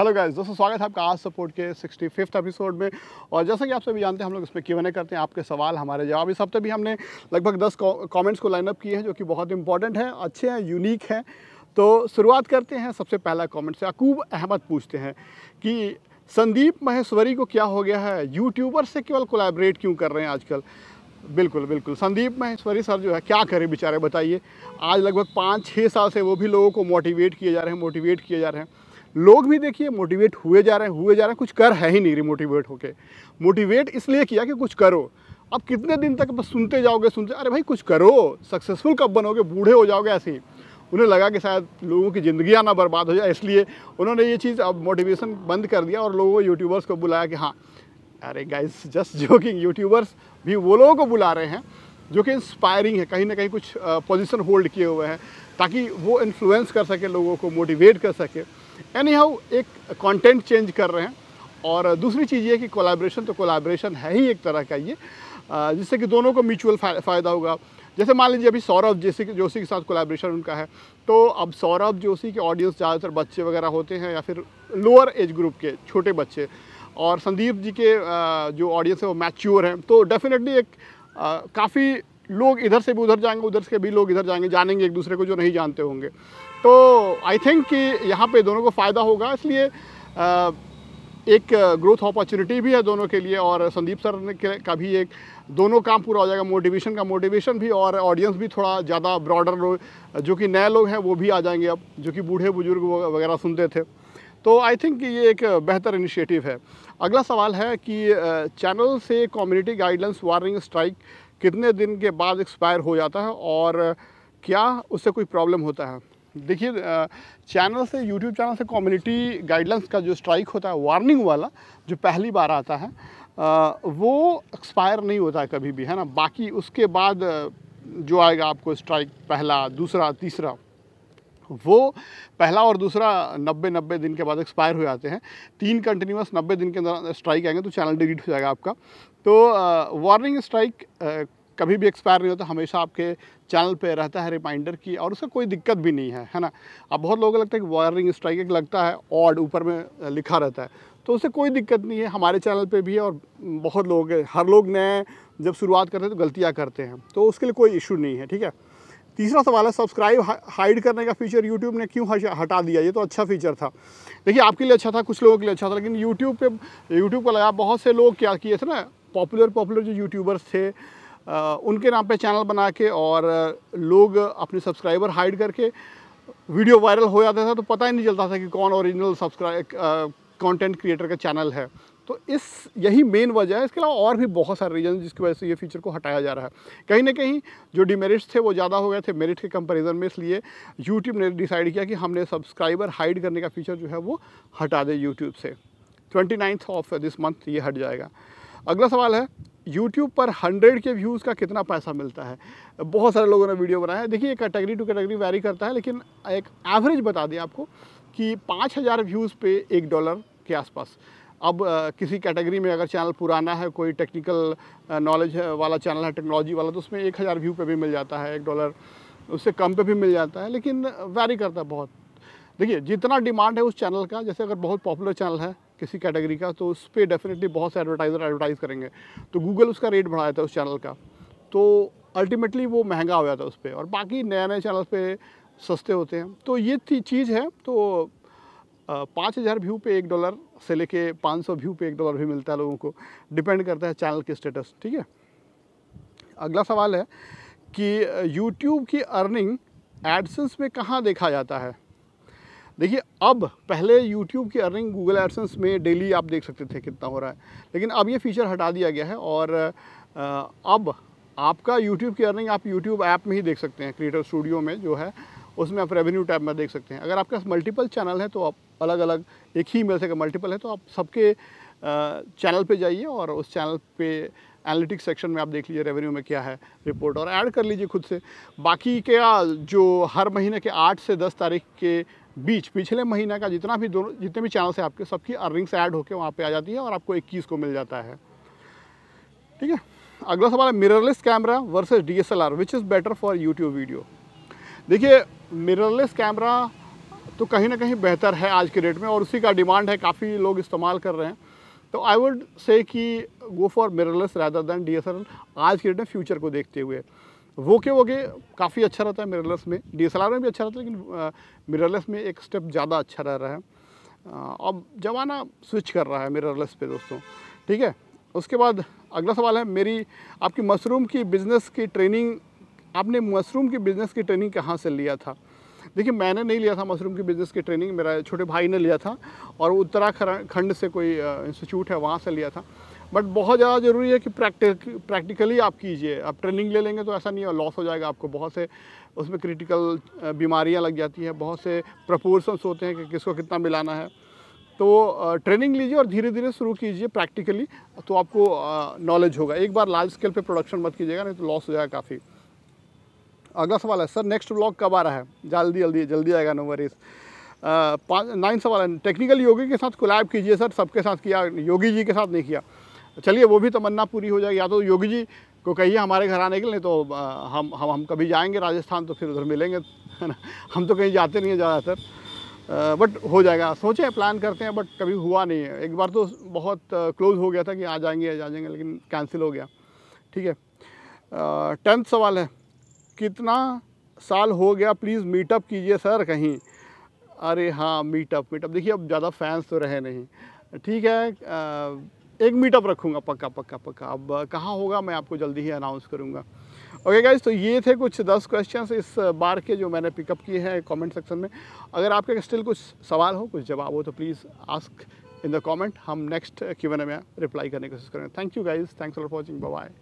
hello guys दोस्तों स्वागत है आपका आज सपोर्ट के सिक्सटी फिफ्थ एपिसोड में और जैसा कि आप सभी जानते हैं हम लोग इसमें क्यों नहीं करते हैं आपके सवाल हमारे जवाब इस हफ्ते भी हमने लगभग दस कमेंट्स को लाइनअप किए हैं जो कि बहुत इंपॉर्टेंट हैं अच्छे हैं यूनिक हैं तो शुरुआत करते हैं सबसे पहला कॉमेंट से अकूब अहमद पूछते हैं कि संदीप महेश्वरी को क्या हो गया है यूट्यूबर से केवल कोलेबरेट क्यों कर रहे हैं आजकल बिल्कुल बिल्कुल संदीप महेश्वरी सर जो है क्या करें बेचारे बताइए आज लगभग पाँच छः साल से वो भी लोगों को मोटिवेट किए जा रहे हैं मोटिवेट किए जा रहे हैं लोग भी देखिए मोटिवेट हुए जा रहे हैं हुए जा रहे हैं कुछ कर है ही नहीं रिमोटिवेट होके मोटिवेट इसलिए किया कि कुछ करो अब कितने दिन तक बस सुनते जाओगे सुनते अरे भाई कुछ करो सक्सेसफुल कब बनोगे बूढ़े हो जाओगे ऐसे ही उन्हें लगा कि शायद लोगों की ज़िंदगी ना बर्बाद हो जाए इसलिए उन्होंने ये चीज़ अब मोटिवेशन बंद कर दिया और लोगों यूट्यूबर्स को बुलाया कि हाँ अरे गाइस जस्ट जोकिंग यूट्यूबर्स भी वो लोगों को बुला रहे हैं जो कि इंस्पायरिंग है कहीं ना कहीं कुछ पोजिशन होल्ड किए हुए हैं ताकि वो इन्फ्लुएंस कर सके लोगों को मोटिवेट कर सके एनी हाउ एक कंटेंट चेंज कर रहे हैं और दूसरी चीज़ ये कि कोलाब्रेशन तो कोलाब्रेशन है ही एक तरह का ये जिससे कि दोनों को म्यूचुअल फ़ायदा होगा जैसे मान लीजिए अभी सौरभ जैसे जोशी के साथ कोलाब्रेशन उनका है तो अब सौरभ जोशी के ऑडियंस ज़्यादातर बच्चे वगैरह होते हैं या फिर लोअर एज ग्रुप के छोटे बच्चे और संदीप जी के जो ऑडियंस है वो मैच्योर हैं तो डेफिनेटली एक काफ़ी लोग इधर से भी उधर जाएंगे उधर से भी लोग इधर जाएंगे जानेंगे एक दूसरे को जो नहीं जानते होंगे तो आई थिंक कि यहाँ पे दोनों को फ़ायदा होगा इसलिए एक ग्रोथ अपॉर्चुनिटी भी है दोनों के लिए और संदीप सर ने का भी एक दोनों काम पूरा हो जाएगा मोटिवेशन का मोटिवेशन भी और ऑडियंस भी थोड़ा ज़्यादा ब्रॉडर लोग जो कि नए लोग हैं वो भी आ जाएंगे अब जो कि बूढ़े बुजुर्ग वगैरह सुनते थे तो आई थिंक ये एक बेहतर इनिशिएटिव है अगला सवाल है कि चैनल से कम्युनिटी गाइडलाइंस वार्निंग स्ट्राइक कितने दिन के बाद एक्सपायर हो जाता है और क्या उससे कोई प्रॉब्लम होता है देखिए चैनल से यूट्यूब चैनल से कम्युनिटी गाइडलाइंस का जो स्ट्राइक होता है वार्निंग वाला जो पहली बार आता है वो एक्सपायर नहीं होता है कभी भी है ना बाकी उसके बाद जो आएगा आपको स्ट्राइक पहला दूसरा तीसरा वो पहला और दूसरा नब्बे नब्बे दिन के बाद एक्सपायर हो जाते हैं तीन कंटिन्यूस नब्बे दिन के अंदर स्ट्राइक आएंगे तो चैनल डिलीट हो जाएगा आपका तो वार्निंग स्ट्राइक कभी भी एक्सपायर नहीं होता हमेशा आपके चैनल पे रहता है रिमाइंडर की और उसका कोई दिक्कत भी नहीं है है ना अब बहुत लोगों को लगता है कि वायरिंग स्ट्राइक एक लगता है ऑड ऊपर में लिखा रहता है तो उससे कोई दिक्कत नहीं है हमारे चैनल पे भी है और बहुत लोग हर लोग नए जब शुरुआत करते हैं तो गलतियाँ करते हैं तो उसके लिए कोई इशू नहीं है ठीक है तीसरा सवाल है सब्सक्राइब हाइड करने का फीचर यूट्यूब ने क्यों हटा दिया ये तो अच्छा फीचर था देखिए आपके लिए अच्छा था कुछ लोगों के लिए अच्छा था लेकिन यूट्यूब पे यूट्यूब को लगा बहुत से लोग क्या किए थे ना पॉपुलर पॉपुलर जो यूट्यूबर्स थे उनके नाम पे चैनल बना के और लोग अपने सब्सक्राइबर हाइड करके वीडियो वायरल हो जाता था तो पता ही नहीं चलता था कि कौन ओरिजिनल सब्सक्राइब कंटेंट क्रिएटर का चैनल है तो इस यही मेन वजह है इसके अलावा और भी बहुत सारे रीज़न जिसकी वजह से ये फीचर को हटाया जा रहा है कहीं ना कहीं जो डिमेरिट्स थे वो ज़्यादा हो गए थे मेरिट के कंपैरिजन में इसलिए यूट्यूब ने डिसाइड किया कि हमने सब्सक्राइबर हाइड करने का फीचर जो है वो हटा दें यूट्यूब से ट्वेंटी ऑफ दिस मंथ ये हट जाएगा अगला सवाल है यूट्यूब पर हंड्रेड के व्यूज़ का कितना पैसा मिलता है बहुत सारे लोगों ने वीडियो बनाया है देखिए कैटेगरी टू कैटेगरी वैरी करता है लेकिन एक एवरेज बता दें आपको कि पाँच हज़ार व्यूज़ पे एक डॉलर के आसपास अब आ, किसी कैटेगरी में अगर चैनल पुराना है कोई टेक्निकल नॉलेज वाला चैनल है टेक्नोलॉजी वाला तो उसमें एक हज़ार व्यू पर भी मिल जाता है एक डॉलर उससे कम पे भी मिल जाता है लेकिन वैरी करता है बहुत देखिए जितना डिमांड है उस चैनल का जैसे अगर बहुत पॉपुलर चैनल है किसी कैटेगरी का तो उस पर डेफिनेटली बहुत से एडवर्टाइज़र एडवर्टाइज़ करेंगे तो गूगल उसका रेट बढ़ाया था उस चैनल का तो अल्टीमेटली वो महंगा हो जाता है उस पर और बाकी नए नए चैनल पर सस्ते होते हैं तो ये थी चीज़ है तो पाँच हज़ार व्यू पे एक डॉलर से लेके पाँच सौ व्यू पे एक डॉलर भी मिलता है लोगों को डिपेंड करता है चैनल के स्टेटस ठीक है अगला सवाल है कि यूट्यूब की अर्निंग एडसेंस में कहाँ देखा जाता है देखिए अब पहले यूट्यूब की अर्निंग गूगल एडसेंस में डेली आप देख सकते थे कितना हो रहा है लेकिन अब ये फीचर हटा दिया गया है और अब आपका यूट्यूब की अर्निंग आप यूट्यूब ऐप में ही देख सकते हैं क्रिएटर स्टूडियो में जो है उसमें आप रेवेन्यू टैब में देख सकते हैं अगर आपके पास मल्टीपल चैनल है तो आप अलग अलग एक ही मेल से मल्टीपल है तो आप सबके चैनल पे जाइए और उस चैनल पे एनालिटिक्स सेक्शन में आप देख लीजिए रेवेन्यू में क्या है रिपोर्ट और ऐड कर लीजिए खुद से बाकी क्या जो हर महीने के आठ से दस तारीख के बीच पिछले महीने का जितना भी दोनों जितने भी चैनल्स हैं आपके सबकी अर्निंग्स ऐड होकर वहाँ पे आ जाती है और आपको इक्कीस को मिल जाता है ठीक है अगला सवाल है mirrorless camera L R which is better for YouTube video देखिए मिररलेस कैमरा तो कहीं ना कहीं बेहतर है आज के डेट में और उसी का डिमांड है काफ़ी लोग इस्तेमाल कर रहे हैं तो आई वुड से कि go for mirrorless rather than D आज के डेट में फ्यूचर को देखते हुए वो के वो के काफ़ी अच्छा रहता है मिररलेस में डी एस में भी अच्छा रहता है लेकिन मिररलेस में एक स्टेप ज़्यादा अच्छा रह रहा है अब ज़माना स्विच कर रहा है मिररलेस पे दोस्तों ठीक है उसके बाद अगला सवाल है मेरी आपकी मशरूम की बिज़नेस की ट्रेनिंग आपने मशरूम की बिज़नेस की ट्रेनिंग कहाँ से लिया था देखिए मैंने नहीं लिया था मशरूम की बिज़नेस की ट्रेनिंग मेरा छोटे भाई ने लिया था और उत्तराखंड से कोई इंस्टीट्यूट है वहाँ से लिया था बट बहुत ज़्यादा ज़रूरी है कि प्रैक्टिक प्रैक्टिकली आप कीजिए आप ट्रेनिंग ले लेंगे तो ऐसा नहीं है लॉस हो जाएगा आपको बहुत से उसमें क्रिटिकल बीमारियाँ लग जाती हैं बहुत से प्रपोर्सन्स होते हैं कि किसको कितना मिलाना है तो ट्रेनिंग लीजिए और धीरे धीरे शुरू कीजिए प्रैक्टिकली तो आपको नॉलेज होगा एक बार लार्ज स्केल पे प्रोडक्शन मत कीजिएगा नहीं तो लॉस हो जाएगा काफ़ी अगला सवाल है सर नेक्स्ट ब्लॉग कब आ रहा है जल्दी जल्दी जल्दी आएगा नो वरीज पाँच नाइन सवाल है टेक्निकल योगी के साथ कोलैब कीजिए सर सबके साथ किया योगी जी के साथ नहीं किया चलिए वो भी तमन्ना पूरी हो जाएगी या तो योगी जी को कहिए हमारे घर आने के लिए तो हम हम हम कभी जाएंगे राजस्थान तो फिर उधर मिलेंगे है ना हम तो कहीं जाते नहीं हैं ज़्यादातर बट हो जाएगा सोचें प्लान करते हैं बट कभी हुआ नहीं है एक बार तो बहुत क्लोज हो गया था कि आ जाएंगे आ जाएंगे लेकिन कैंसिल हो गया ठीक है टेंथ सवाल है कितना साल हो गया प्लीज़ मीटअप कीजिए सर कहीं अरे हाँ मीटअप मीटअप देखिए अब ज़्यादा फैंस तो रहे नहीं ठीक है एक मीटअप रखूँगा पक्का पक्का पक्का अब कहाँ होगा मैं आपको जल्दी ही अनाउंस करूँगा ओके गाइज तो ये थे कुछ दस क्वेश्चन इस बार के जो मैंने पिकअप किए हैं कमेंट सेक्शन में अगर आपके स्टिल कुछ सवाल हो कुछ जवाब हो तो please ask in the comment हम नेक्स्ट क्यू में रिप्लाई करने की कोशिश करेंगे thank you guys thanks for watching bye